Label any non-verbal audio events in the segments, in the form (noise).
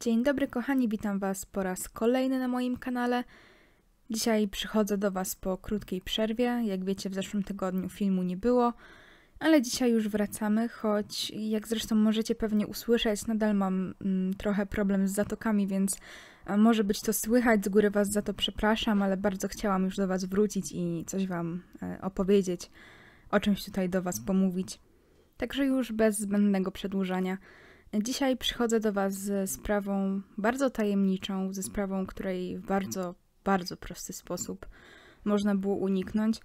Dzień dobry kochani, witam Was po raz kolejny na moim kanale. Dzisiaj przychodzę do Was po krótkiej przerwie. Jak wiecie, w zeszłym tygodniu filmu nie było, ale dzisiaj już wracamy, choć jak zresztą możecie pewnie usłyszeć, nadal mam mm, trochę problem z zatokami, więc e, może być to słychać. Z góry Was za to przepraszam, ale bardzo chciałam już do Was wrócić i coś Wam e, opowiedzieć, o czymś tutaj do Was pomówić. Także już bez zbędnego przedłużania – Dzisiaj przychodzę do Was ze sprawą bardzo tajemniczą, ze sprawą, której w bardzo, bardzo prosty sposób można było uniknąć.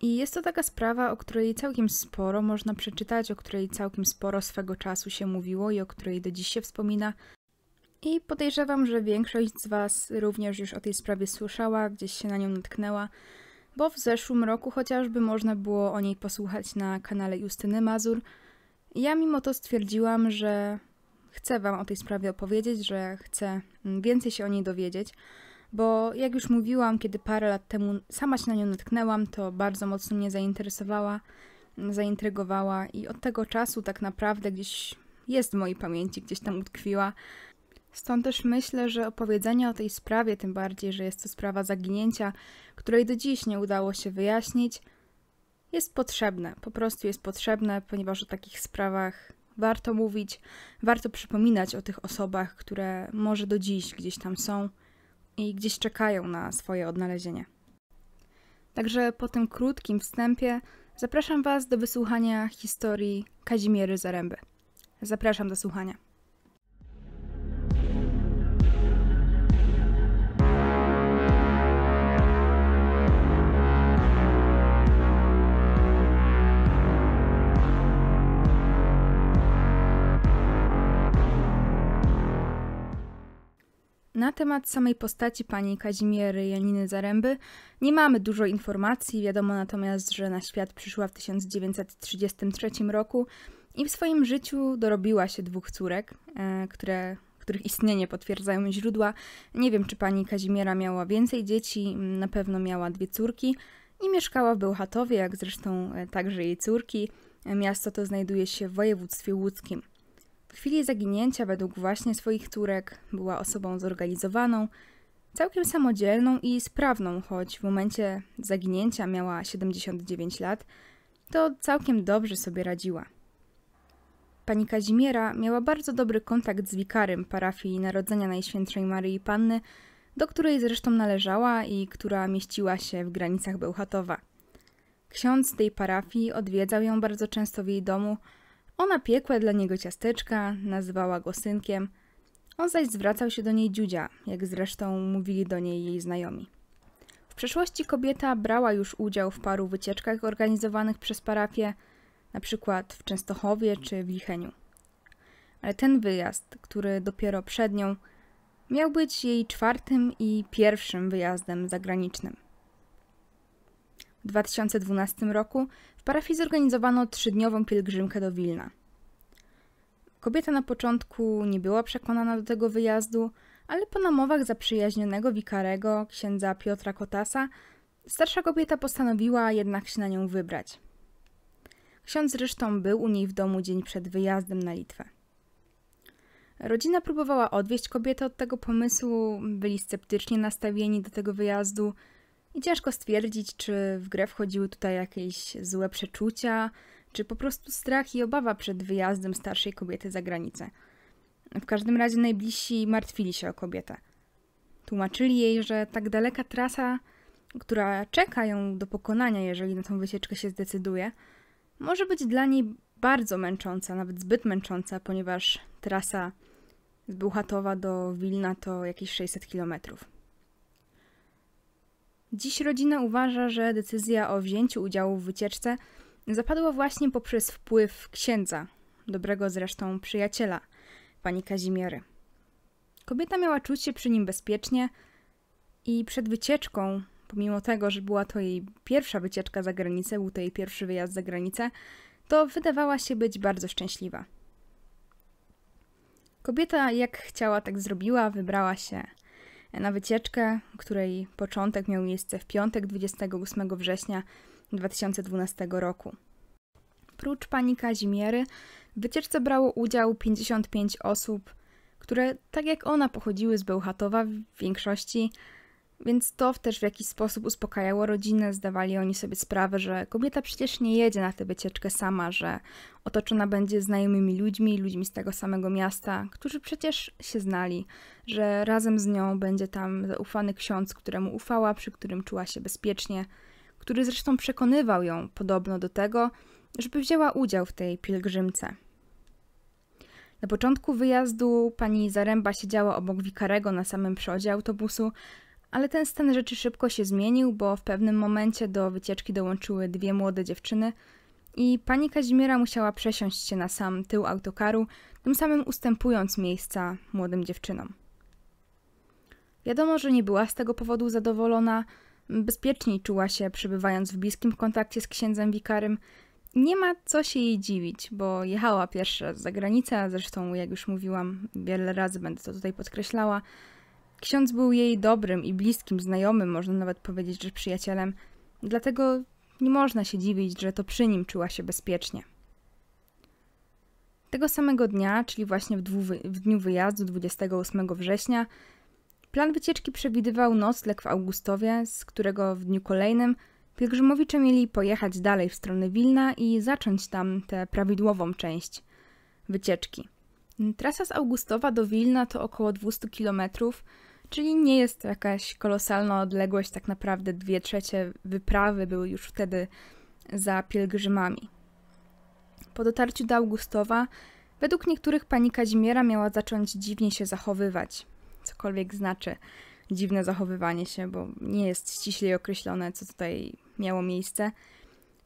I jest to taka sprawa, o której całkiem sporo można przeczytać, o której całkiem sporo swego czasu się mówiło i o której do dziś się wspomina. I podejrzewam, że większość z Was również już o tej sprawie słyszała, gdzieś się na nią natknęła, bo w zeszłym roku chociażby można było o niej posłuchać na kanale Justyny Mazur – ja mimo to stwierdziłam, że chcę Wam o tej sprawie opowiedzieć, że chcę mm, więcej się o niej dowiedzieć, bo jak już mówiłam, kiedy parę lat temu sama się na nią natknęłam, to bardzo mocno mnie zainteresowała, mm, zaintrygowała i od tego czasu tak naprawdę gdzieś jest w mojej pamięci, gdzieś tam utkwiła. Stąd też myślę, że opowiedzenie o tej sprawie, tym bardziej, że jest to sprawa zaginięcia, której do dziś nie udało się wyjaśnić, jest potrzebne, po prostu jest potrzebne, ponieważ o takich sprawach warto mówić, warto przypominać o tych osobach, które może do dziś gdzieś tam są i gdzieś czekają na swoje odnalezienie. Także po tym krótkim wstępie zapraszam Was do wysłuchania historii Kazimiery Zaręby. Zapraszam do słuchania. Na temat samej postaci pani Kazimiery Janiny Zaręby nie mamy dużo informacji, wiadomo natomiast, że na świat przyszła w 1933 roku i w swoim życiu dorobiła się dwóch córek, e, które, których istnienie potwierdzają źródła. Nie wiem, czy pani Kazimiera miała więcej dzieci, na pewno miała dwie córki i mieszkała w Bełchatowie, jak zresztą e, także jej córki. E, miasto to znajduje się w województwie łódzkim. W chwili zaginięcia, według właśnie swoich córek, była osobą zorganizowaną, całkiem samodzielną i sprawną, choć w momencie zaginięcia miała 79 lat, to całkiem dobrze sobie radziła. Pani Kazimiera miała bardzo dobry kontakt z wikarym parafii Narodzenia Najświętszej Maryi Panny, do której zresztą należała i która mieściła się w granicach Bełchatowa. Ksiądz tej parafii odwiedzał ją bardzo często w jej domu, ona piekła dla niego ciasteczka, nazywała go synkiem, on zaś zwracał się do niej dziudzia, jak zresztą mówili do niej jej znajomi. W przeszłości kobieta brała już udział w paru wycieczkach organizowanych przez parafię, na przykład w Częstochowie czy w Licheniu. Ale ten wyjazd, który dopiero przed nią, miał być jej czwartym i pierwszym wyjazdem zagranicznym. W 2012 roku w parafii zorganizowano trzydniową pielgrzymkę do Wilna. Kobieta na początku nie była przekonana do tego wyjazdu, ale po namowach zaprzyjaźnionego wikarego, księdza Piotra Kotasa, starsza kobieta postanowiła jednak się na nią wybrać. Ksiądz zresztą był u niej w domu dzień przed wyjazdem na Litwę. Rodzina próbowała odwieść kobietę od tego pomysłu, byli sceptycznie nastawieni do tego wyjazdu – i ciężko stwierdzić, czy w grę wchodziły tutaj jakieś złe przeczucia, czy po prostu strach i obawa przed wyjazdem starszej kobiety za granicę. W każdym razie najbliżsi martwili się o kobietę. Tłumaczyli jej, że tak daleka trasa, która czeka ją do pokonania, jeżeli na tą wycieczkę się zdecyduje, może być dla niej bardzo męcząca, nawet zbyt męcząca, ponieważ trasa z Bełchatowa do Wilna to jakieś 600 kilometrów. Dziś rodzina uważa, że decyzja o wzięciu udziału w wycieczce zapadła właśnie poprzez wpływ księdza, dobrego zresztą przyjaciela, pani Kazimiery. Kobieta miała czuć się przy nim bezpiecznie i przed wycieczką, pomimo tego, że była to jej pierwsza wycieczka za granicę, był to jej pierwszy wyjazd za granicę, to wydawała się być bardzo szczęśliwa. Kobieta jak chciała, tak zrobiła, wybrała się na wycieczkę, której początek miał miejsce w piątek 28 września 2012 roku. Prócz pani Kazimiery w wycieczce brało udział 55 osób, które tak jak ona pochodziły z Bełchatowa w większości więc to też w jakiś sposób uspokajało rodzinę, zdawali oni sobie sprawę, że kobieta przecież nie jedzie na tę wycieczkę sama, że otoczona będzie znajomymi ludźmi, ludźmi z tego samego miasta, którzy przecież się znali, że razem z nią będzie tam zaufany ksiądz, któremu ufała, przy którym czuła się bezpiecznie, który zresztą przekonywał ją podobno do tego, żeby wzięła udział w tej pielgrzymce. Na początku wyjazdu pani Zaręba siedziała obok wikarego na samym przodzie autobusu, ale ten stan rzeczy szybko się zmienił, bo w pewnym momencie do wycieczki dołączyły dwie młode dziewczyny i pani Kazimiera musiała przesiąść się na sam tył autokaru, tym samym ustępując miejsca młodym dziewczynom. Wiadomo, że nie była z tego powodu zadowolona, bezpieczniej czuła się przebywając w bliskim kontakcie z księdzem wikarym. Nie ma co się jej dziwić, bo jechała pierwszy raz za granicę, zresztą, jak już mówiłam, wiele razy będę to tutaj podkreślała, Ksiądz był jej dobrym i bliskim znajomym, można nawet powiedzieć, że przyjacielem, dlatego nie można się dziwić, że to przy nim czuła się bezpiecznie. Tego samego dnia, czyli właśnie w, w dniu wyjazdu 28 września, plan wycieczki przewidywał nocleg w Augustowie, z którego w dniu kolejnym pielgrzymowicze mieli pojechać dalej w stronę Wilna i zacząć tam tę prawidłową część wycieczki. Trasa z Augustowa do Wilna to około 200 kilometrów, Czyli nie jest to jakaś kolosalna odległość, tak naprawdę dwie trzecie wyprawy były już wtedy za pielgrzymami. Po dotarciu do Augustowa, według niektórych pani Kazimiera miała zacząć dziwnie się zachowywać, cokolwiek znaczy dziwne zachowywanie się, bo nie jest ściśle określone, co tutaj miało miejsce.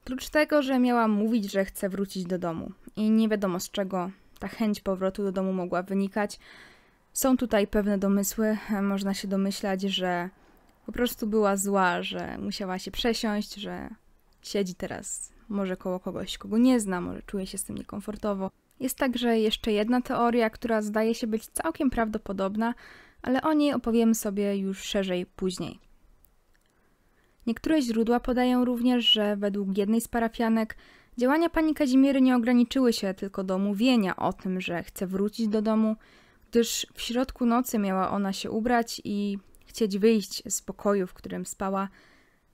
Prócz tego, że miała mówić, że chce wrócić do domu i nie wiadomo z czego ta chęć powrotu do domu mogła wynikać, są tutaj pewne domysły, e, można się domyślać, że po prostu była zła, że musiała się przesiąść, że siedzi teraz może koło kogoś, kogo nie zna, może czuje się z tym niekomfortowo. Jest także jeszcze jedna teoria, która zdaje się być całkiem prawdopodobna, ale o niej opowiemy sobie już szerzej później. Niektóre źródła podają również, że według jednej z parafianek działania pani Kazimiery nie ograniczyły się tylko do mówienia o tym, że chce wrócić do domu, gdyż w środku nocy miała ona się ubrać i chcieć wyjść z pokoju, w którym spała,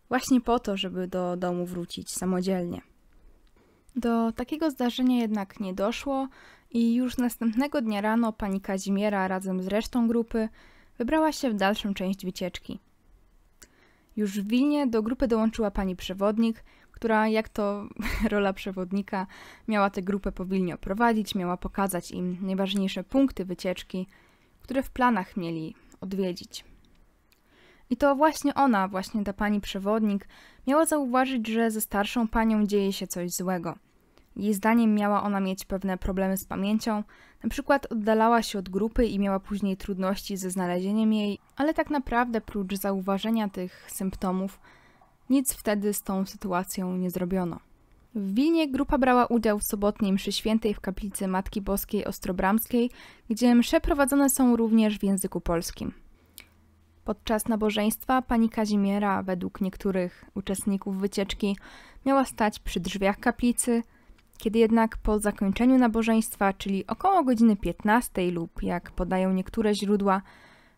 właśnie po to, żeby do domu wrócić samodzielnie. Do takiego zdarzenia jednak nie doszło i już następnego dnia rano pani Kazimiera razem z resztą grupy wybrała się w dalszą część wycieczki. Już w Wilnie do grupy dołączyła pani przewodnik – która, jak to (laughs) rola przewodnika, miała tę grupę powinno prowadzić, miała pokazać im najważniejsze punkty wycieczki, które w planach mieli odwiedzić. I to właśnie ona, właśnie ta pani przewodnik, miała zauważyć, że ze starszą panią dzieje się coś złego. Jej zdaniem miała ona mieć pewne problemy z pamięcią, na przykład oddalała się od grupy i miała później trudności ze znalezieniem jej, ale tak naprawdę prócz zauważenia tych symptomów, nic wtedy z tą sytuacją nie zrobiono. W Wilnie grupa brała udział w sobotniej mszy świętej w kaplicy Matki Boskiej Ostrobramskiej, gdzie msze prowadzone są również w języku polskim. Podczas nabożeństwa pani Kazimiera, według niektórych uczestników wycieczki, miała stać przy drzwiach kaplicy, kiedy jednak po zakończeniu nabożeństwa, czyli około godziny 15 lub jak podają niektóre źródła,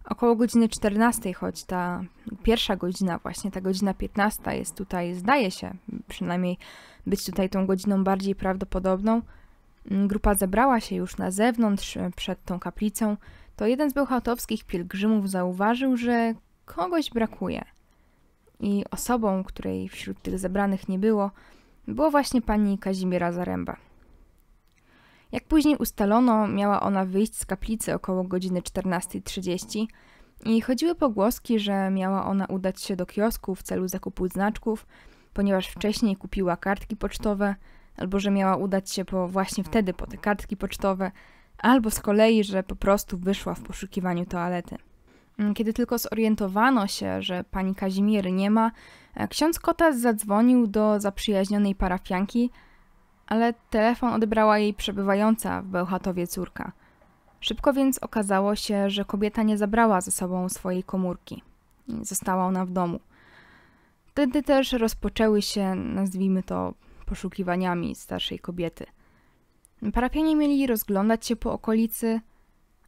Około godziny 14, choć ta pierwsza godzina, właśnie ta godzina 15 jest tutaj, zdaje się, przynajmniej być tutaj tą godziną bardziej prawdopodobną. Mm, grupa zebrała się już na zewnątrz, e, przed tą kaplicą. To jeden z bełchatowskich pielgrzymów zauważył, że kogoś brakuje. I osobą, której wśród tych zebranych nie było, było właśnie pani Kazimiera Zaręba. Jak później ustalono, miała ona wyjść z kaplicy około godziny 14.30 i chodziły pogłoski, że miała ona udać się do kiosku w celu zakupu znaczków, ponieważ wcześniej kupiła kartki pocztowe, albo że miała udać się po właśnie wtedy po te kartki pocztowe, albo z kolei, że po prostu wyszła w poszukiwaniu toalety. Mm, kiedy tylko zorientowano się, że pani Kazimiery nie ma, e, ksiądz Kotas zadzwonił do zaprzyjaźnionej parafianki, ale telefon odebrała jej przebywająca w Bełchatowie córka. Szybko więc okazało się, że kobieta nie zabrała ze sobą swojej komórki. Została ona w domu. Wtedy też rozpoczęły się, nazwijmy to, poszukiwaniami starszej kobiety. Parafianie mieli rozglądać się po okolicy,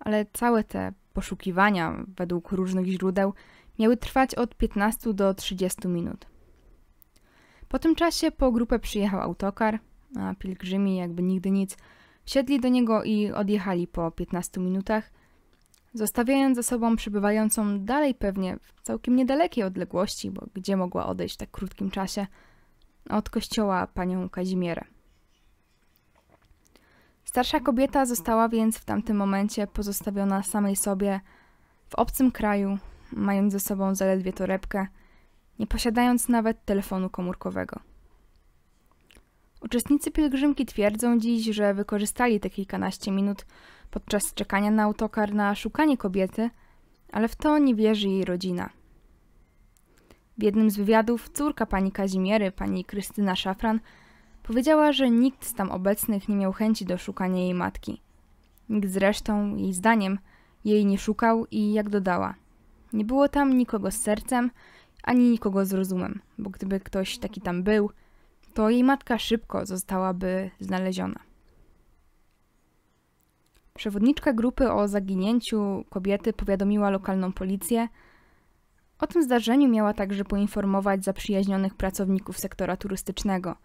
ale całe te poszukiwania, według różnych źródeł, miały trwać od 15 do 30 minut. Po tym czasie po grupę przyjechał autokar, a pielgrzymi jakby nigdy nic, wsiedli do niego i odjechali po 15 minutach, zostawiając za sobą przebywającą dalej pewnie w całkiem niedalekiej odległości, bo gdzie mogła odejść w tak krótkim czasie, od kościoła panią Kazimierę. Starsza kobieta została więc w tamtym momencie pozostawiona samej sobie w obcym kraju, mając ze sobą zaledwie torebkę, nie posiadając nawet telefonu komórkowego. Uczestnicy pielgrzymki twierdzą dziś, że wykorzystali te kilkanaście minut podczas czekania na autokar na szukanie kobiety, ale w to nie wierzy jej rodzina. W jednym z wywiadów córka pani Kazimiery, pani Krystyna Szafran, powiedziała, że nikt z tam obecnych nie miał chęci do szukania jej matki. Nikt zresztą, jej zdaniem, jej nie szukał i jak dodała, nie było tam nikogo z sercem, ani nikogo z rozumem, bo gdyby ktoś taki tam był, to jej matka szybko zostałaby znaleziona. Przewodniczka grupy o zaginięciu kobiety powiadomiła lokalną policję. O tym zdarzeniu miała także poinformować zaprzyjaźnionych pracowników sektora turystycznego,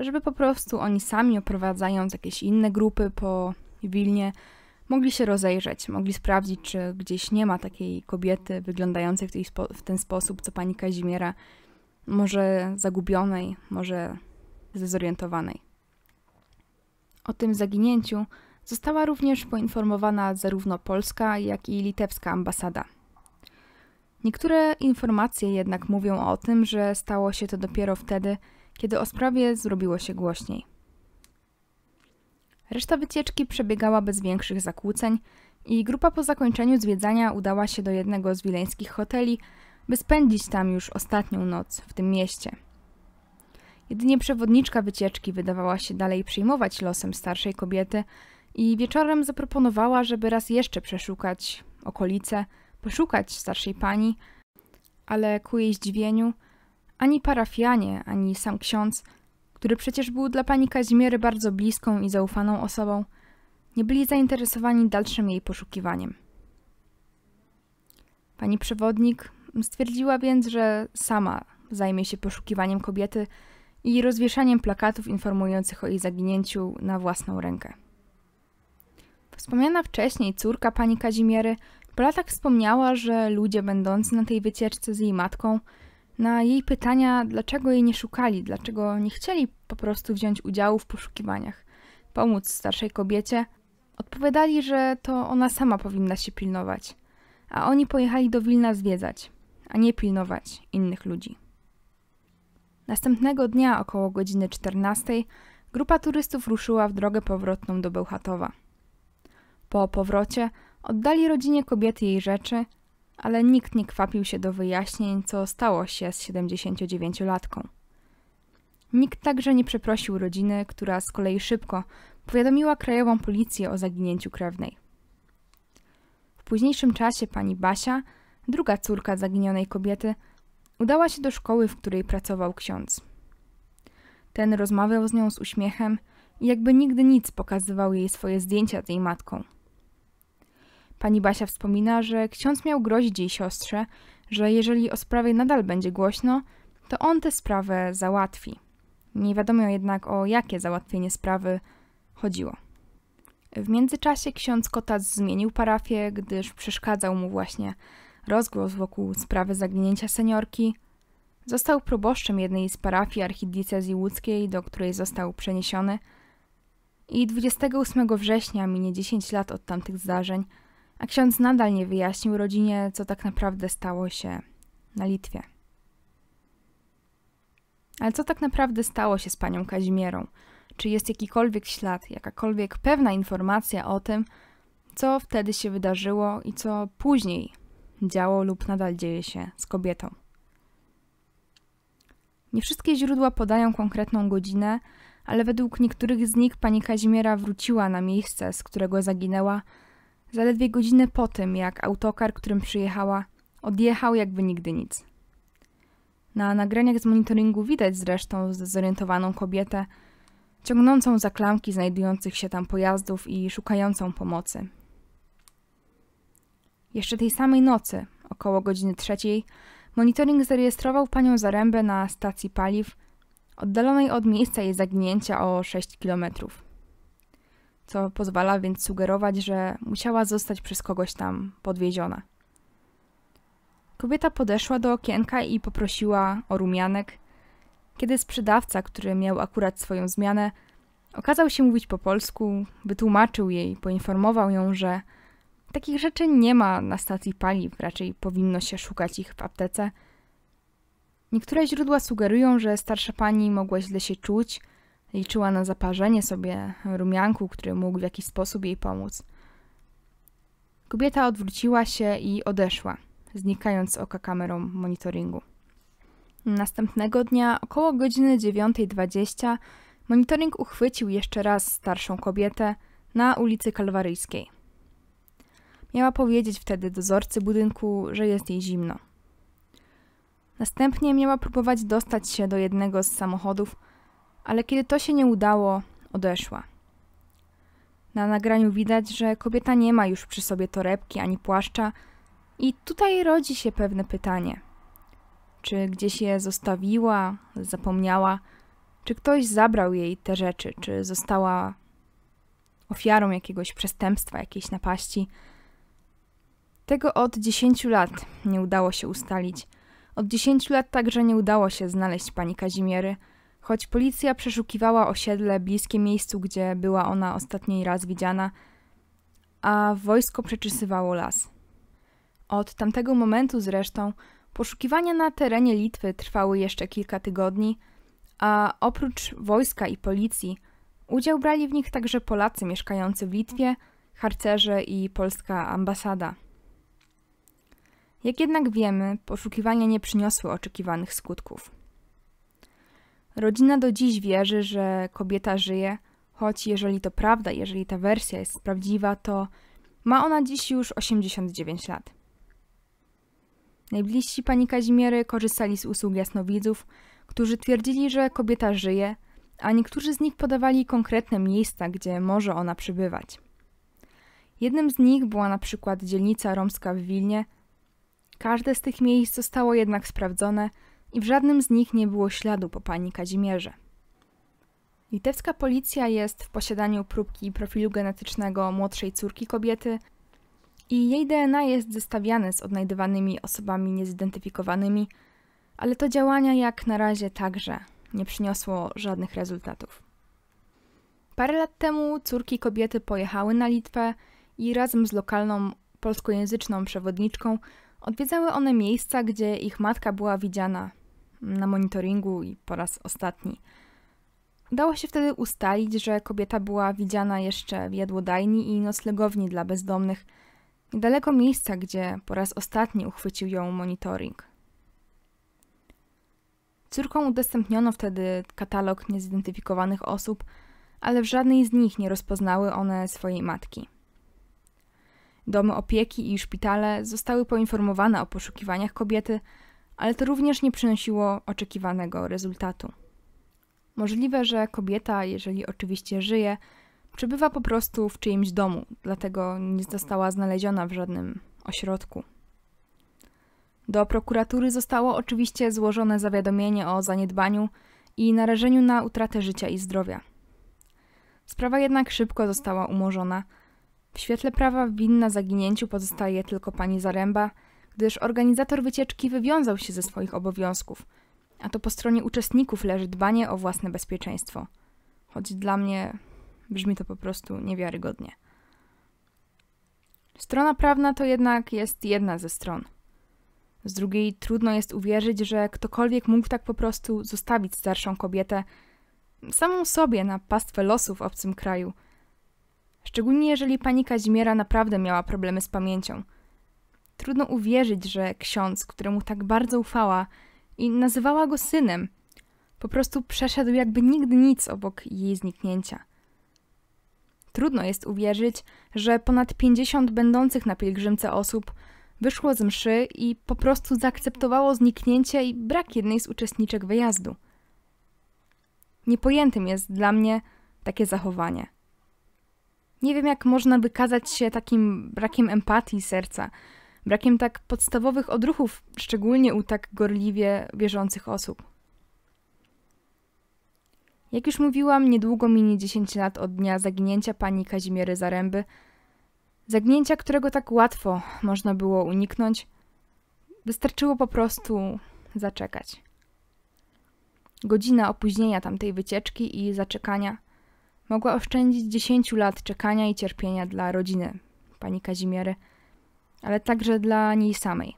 żeby po prostu oni sami oprowadzając jakieś inne grupy po Wilnie, mogli się rozejrzeć, mogli sprawdzić, czy gdzieś nie ma takiej kobiety wyglądającej w, w ten sposób, co pani Kazimiera, może zagubionej, może zdezorientowanej. O tym zaginięciu została również poinformowana zarówno polska, jak i litewska ambasada. Niektóre informacje jednak mówią o tym, że stało się to dopiero wtedy, kiedy o sprawie zrobiło się głośniej. Reszta wycieczki przebiegała bez większych zakłóceń i grupa po zakończeniu zwiedzania udała się do jednego z wileńskich hoteli, by spędzić tam już ostatnią noc w tym mieście. Jedynie przewodniczka wycieczki wydawała się dalej przejmować losem starszej kobiety i wieczorem zaproponowała, żeby raz jeszcze przeszukać okolice, poszukać starszej pani, ale ku jej zdziwieniu ani parafianie, ani sam ksiądz, który przecież był dla pani Kazimiery bardzo bliską i zaufaną osobą, nie byli zainteresowani dalszym jej poszukiwaniem. Pani przewodnik Stwierdziła więc, że sama zajmie się poszukiwaniem kobiety i rozwieszaniem plakatów informujących o jej zaginięciu na własną rękę. Wspomniana wcześniej córka pani Kazimiery po latach wspomniała, że ludzie będący na tej wycieczce z jej matką na jej pytania, dlaczego jej nie szukali, dlaczego nie chcieli po prostu wziąć udziału w poszukiwaniach, pomóc starszej kobiecie, odpowiadali, że to ona sama powinna się pilnować, a oni pojechali do Wilna zwiedzać a nie pilnować innych ludzi. Następnego dnia około godziny 14 grupa turystów ruszyła w drogę powrotną do Bełchatowa. Po powrocie oddali rodzinie kobiety jej rzeczy, ale nikt nie kwapił się do wyjaśnień, co stało się z 79-latką. Nikt także nie przeprosił rodziny, która z kolei szybko powiadomiła krajową policję o zaginięciu krewnej. W późniejszym czasie pani Basia druga córka zaginionej kobiety, udała się do szkoły, w której pracował ksiądz. Ten rozmawiał z nią z uśmiechem i jakby nigdy nic pokazywał jej swoje zdjęcia z jej matką. Pani Basia wspomina, że ksiądz miał grozić jej siostrze, że jeżeli o sprawie nadal będzie głośno, to on tę sprawę załatwi. Nie wiadomo jednak o jakie załatwienie sprawy chodziło. W międzyczasie ksiądz Kotac zmienił parafię, gdyż przeszkadzał mu właśnie rozgłos wokół sprawy zaginięcia seniorki, został proboszczem jednej z parafii archidiecezji łódzkiej, do której został przeniesiony i 28 września minie 10 lat od tamtych zdarzeń, a ksiądz nadal nie wyjaśnił rodzinie, co tak naprawdę stało się na Litwie. Ale co tak naprawdę stało się z panią Kazimierą? Czy jest jakikolwiek ślad, jakakolwiek pewna informacja o tym, co wtedy się wydarzyło i co później działo lub nadal dzieje się z kobietą. Nie wszystkie źródła podają konkretną godzinę, ale według niektórych z nich pani Kazimiera wróciła na miejsce, z którego zaginęła, zaledwie godzinę po tym, jak autokar, którym przyjechała, odjechał jakby nigdy nic. Na nagraniach z monitoringu widać zresztą zdezorientowaną kobietę, ciągnącą za klamki znajdujących się tam pojazdów i szukającą pomocy, jeszcze tej samej nocy, około godziny trzeciej, monitoring zarejestrował panią Zarębę na stacji paliw, oddalonej od miejsca jej zaginięcia o 6 km. Co pozwala więc sugerować, że musiała zostać przez kogoś tam podwieziona. Kobieta podeszła do okienka i poprosiła o rumianek, kiedy sprzedawca, który miał akurat swoją zmianę, okazał się mówić po polsku, wytłumaczył jej, poinformował ją, że Takich rzeczy nie ma na stacji paliw, raczej powinno się szukać ich w aptece. Niektóre źródła sugerują, że starsza pani mogła źle się czuć, liczyła na zaparzenie sobie rumianku, który mógł w jakiś sposób jej pomóc. Kobieta odwróciła się i odeszła, znikając z oka kamerą monitoringu. Następnego dnia, około godziny 9.20, monitoring uchwycił jeszcze raz starszą kobietę na ulicy Kalwaryjskiej. Miała powiedzieć wtedy dozorcy budynku, że jest jej zimno. Następnie miała próbować dostać się do jednego z samochodów, ale kiedy to się nie udało, odeszła. Na nagraniu widać, że kobieta nie ma już przy sobie torebki ani płaszcza, i tutaj rodzi się pewne pytanie: czy gdzieś je zostawiła, zapomniała, czy ktoś zabrał jej te rzeczy, czy została ofiarą jakiegoś przestępstwa, jakiejś napaści? Tego od 10 lat nie udało się ustalić. Od 10 lat także nie udało się znaleźć pani Kazimiery, choć policja przeszukiwała osiedle bliskie miejscu, gdzie była ona ostatni raz widziana, a wojsko przeczysywało las. Od tamtego momentu zresztą poszukiwania na terenie Litwy trwały jeszcze kilka tygodni, a oprócz wojska i policji udział brali w nich także Polacy mieszkający w Litwie, harcerze i polska ambasada. Jak jednak wiemy, poszukiwania nie przyniosły oczekiwanych skutków. Rodzina do dziś wierzy, że kobieta żyje, choć jeżeli to prawda, jeżeli ta wersja jest prawdziwa, to ma ona dziś już 89 lat. Najbliżsi pani Kazimiery korzystali z usług jasnowidzów, którzy twierdzili, że kobieta żyje, a niektórzy z nich podawali konkretne miejsca, gdzie może ona przebywać. Jednym z nich była na przykład dzielnica romska w Wilnie, Każde z tych miejsc zostało jednak sprawdzone i w żadnym z nich nie było śladu po pani Kazimierze. Litewska policja jest w posiadaniu próbki profilu genetycznego młodszej córki kobiety i jej DNA jest zestawiane z odnajdywanymi osobami niezidentyfikowanymi, ale to działania jak na razie także nie przyniosło żadnych rezultatów. Parę lat temu córki kobiety pojechały na Litwę i razem z lokalną polskojęzyczną przewodniczką Odwiedzały one miejsca, gdzie ich matka była widziana na monitoringu i po raz ostatni. Udało się wtedy ustalić, że kobieta była widziana jeszcze w jadłodajni i noclegowni dla bezdomnych, niedaleko miejsca, gdzie po raz ostatni uchwycił ją monitoring. Córkom udostępniono wtedy katalog niezidentyfikowanych osób, ale w żadnej z nich nie rozpoznały one swojej matki. Domy opieki i szpitale zostały poinformowane o poszukiwaniach kobiety, ale to również nie przynosiło oczekiwanego rezultatu. Możliwe, że kobieta, jeżeli oczywiście żyje, przebywa po prostu w czyimś domu, dlatego nie została znaleziona w żadnym ośrodku. Do prokuratury zostało oczywiście złożone zawiadomienie o zaniedbaniu i narażeniu na utratę życia i zdrowia. Sprawa jednak szybko została umorzona – w świetle prawa winna zaginięciu pozostaje tylko pani Zaręba, gdyż organizator wycieczki wywiązał się ze swoich obowiązków, a to po stronie uczestników leży dbanie o własne bezpieczeństwo. Choć dla mnie brzmi to po prostu niewiarygodnie. Strona prawna to jednak jest jedna ze stron. Z drugiej trudno jest uwierzyć, że ktokolwiek mógł tak po prostu zostawić starszą kobietę samą sobie na pastwę losu w obcym kraju – Szczególnie jeżeli pani Kazimiera naprawdę miała problemy z pamięcią. Trudno uwierzyć, że ksiądz, któremu tak bardzo ufała i nazywała go synem, po prostu przeszedł jakby nigdy nic obok jej zniknięcia. Trudno jest uwierzyć, że ponad 50 będących na pielgrzymce osób wyszło z mszy i po prostu zaakceptowało zniknięcie i brak jednej z uczestniczek wyjazdu. Niepojętym jest dla mnie takie zachowanie. Nie wiem, jak można wykazać się takim brakiem empatii serca, brakiem tak podstawowych odruchów, szczególnie u tak gorliwie wierzących osób. Jak już mówiłam, niedługo minie 10 lat od dnia zaginięcia pani Kazimiery Zaręby, zaginięcia, którego tak łatwo można było uniknąć. Wystarczyło po prostu zaczekać. Godzina opóźnienia tamtej wycieczki i zaczekania – mogła oszczędzić 10 lat czekania i cierpienia dla rodziny pani Kazimiery, ale także dla niej samej.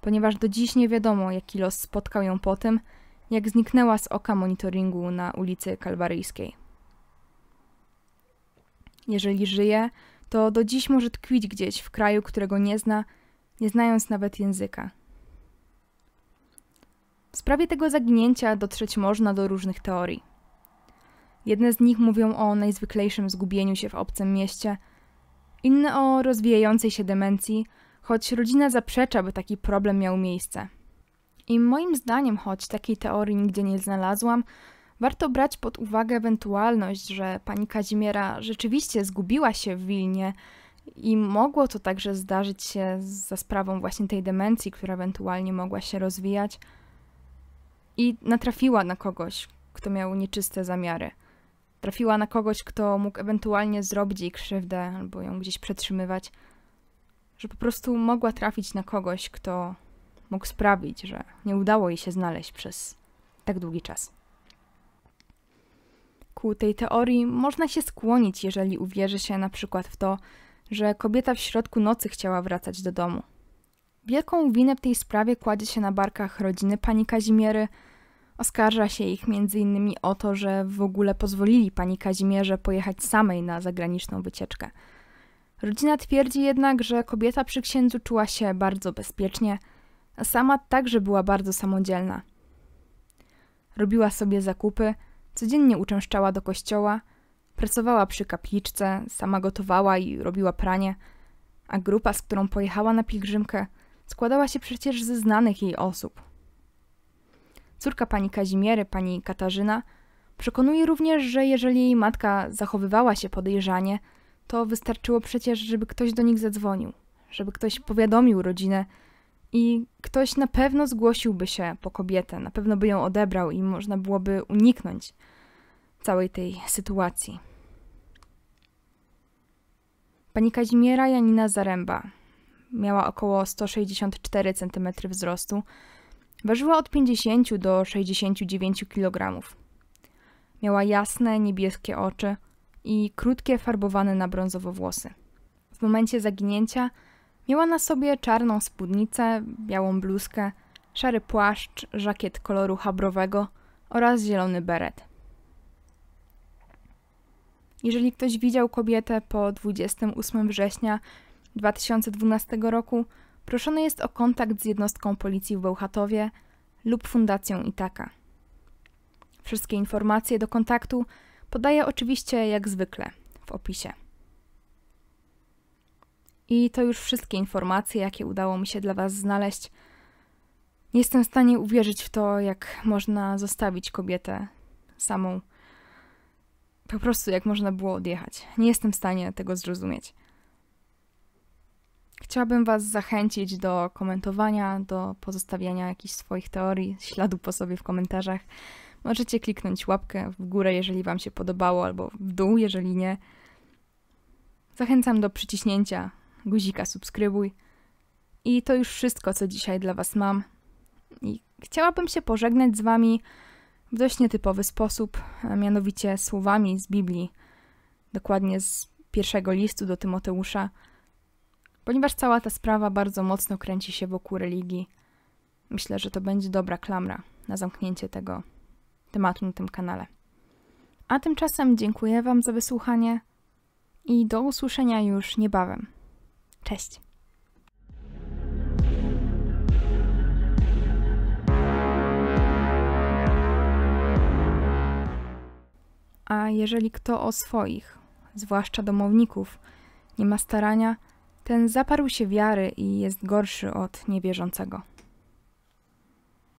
Ponieważ do dziś nie wiadomo, jaki los spotkał ją po tym, jak zniknęła z oka monitoringu na ulicy Kalwaryjskiej. Jeżeli żyje, to do dziś może tkwić gdzieś w kraju, którego nie zna, nie znając nawet języka. W sprawie tego zaginięcia dotrzeć można do różnych teorii. Jedne z nich mówią o najzwyklejszym zgubieniu się w obcym mieście, inne o rozwijającej się demencji, choć rodzina zaprzecza, by taki problem miał miejsce. I moim zdaniem, choć takiej teorii nigdzie nie znalazłam, warto brać pod uwagę ewentualność, że pani Kazimiera rzeczywiście zgubiła się w Wilnie i mogło to także zdarzyć się za sprawą właśnie tej demencji, która ewentualnie mogła się rozwijać i natrafiła na kogoś, kto miał nieczyste zamiary trafiła na kogoś, kto mógł ewentualnie zrobić jej krzywdę albo ją gdzieś przetrzymywać, że po prostu mogła trafić na kogoś, kto mógł sprawić, że nie udało jej się znaleźć przez tak długi czas. Ku tej teorii można się skłonić, jeżeli uwierzy się na przykład w to, że kobieta w środku nocy chciała wracać do domu. Wielką winę w tej sprawie kładzie się na barkach rodziny pani Kazimiery, Oskarża się ich m.in. o to, że w ogóle pozwolili pani Kazimierze pojechać samej na zagraniczną wycieczkę. Rodzina twierdzi jednak, że kobieta przy księdzu czuła się bardzo bezpiecznie, a sama także była bardzo samodzielna. Robiła sobie zakupy, codziennie uczęszczała do kościoła, pracowała przy kapliczce, sama gotowała i robiła pranie, a grupa, z którą pojechała na pielgrzymkę, składała się przecież ze znanych jej osób – córka pani Kazimiery, pani Katarzyna, przekonuje również, że jeżeli jej matka zachowywała się podejrzanie, to wystarczyło przecież, żeby ktoś do nich zadzwonił, żeby ktoś powiadomił rodzinę i ktoś na pewno zgłosiłby się po kobietę, na pewno by ją odebrał i można byłoby uniknąć całej tej sytuacji. Pani Kazimiera Janina Zaręba miała około 164 cm wzrostu, Ważyła od 50 do 69 kg. Miała jasne, niebieskie oczy i krótkie, farbowane na brązowo włosy. W momencie zaginięcia miała na sobie czarną spódnicę, białą bluzkę, szary płaszcz, żakiet koloru habrowego oraz zielony beret. Jeżeli ktoś widział kobietę po 28 września 2012 roku, Proszony jest o kontakt z jednostką policji w Bełchatowie lub Fundacją Itaka. Wszystkie informacje do kontaktu podaję oczywiście jak zwykle w opisie. I to już wszystkie informacje, jakie udało mi się dla Was znaleźć. Nie jestem w stanie uwierzyć w to, jak można zostawić kobietę samą. Po prostu jak można było odjechać. Nie jestem w stanie tego zrozumieć chciałabym Was zachęcić do komentowania, do pozostawiania jakichś swoich teorii, śladu po sobie w komentarzach. Możecie kliknąć łapkę w górę, jeżeli Wam się podobało, albo w dół, jeżeli nie. Zachęcam do przyciśnięcia guzika subskrybuj. I to już wszystko, co dzisiaj dla Was mam. I chciałabym się pożegnać z Wami w dość nietypowy sposób, a mianowicie słowami z Biblii, dokładnie z pierwszego listu do Tymoteusza ponieważ cała ta sprawa bardzo mocno kręci się wokół religii. Myślę, że to będzie dobra klamra na zamknięcie tego tematu na tym kanale. A tymczasem dziękuję Wam za wysłuchanie i do usłyszenia już niebawem. Cześć! a jeżeli kto o swoich, zwłaszcza domowników, nie ma starania, ten zaparł się wiary i jest gorszy od niewierzącego.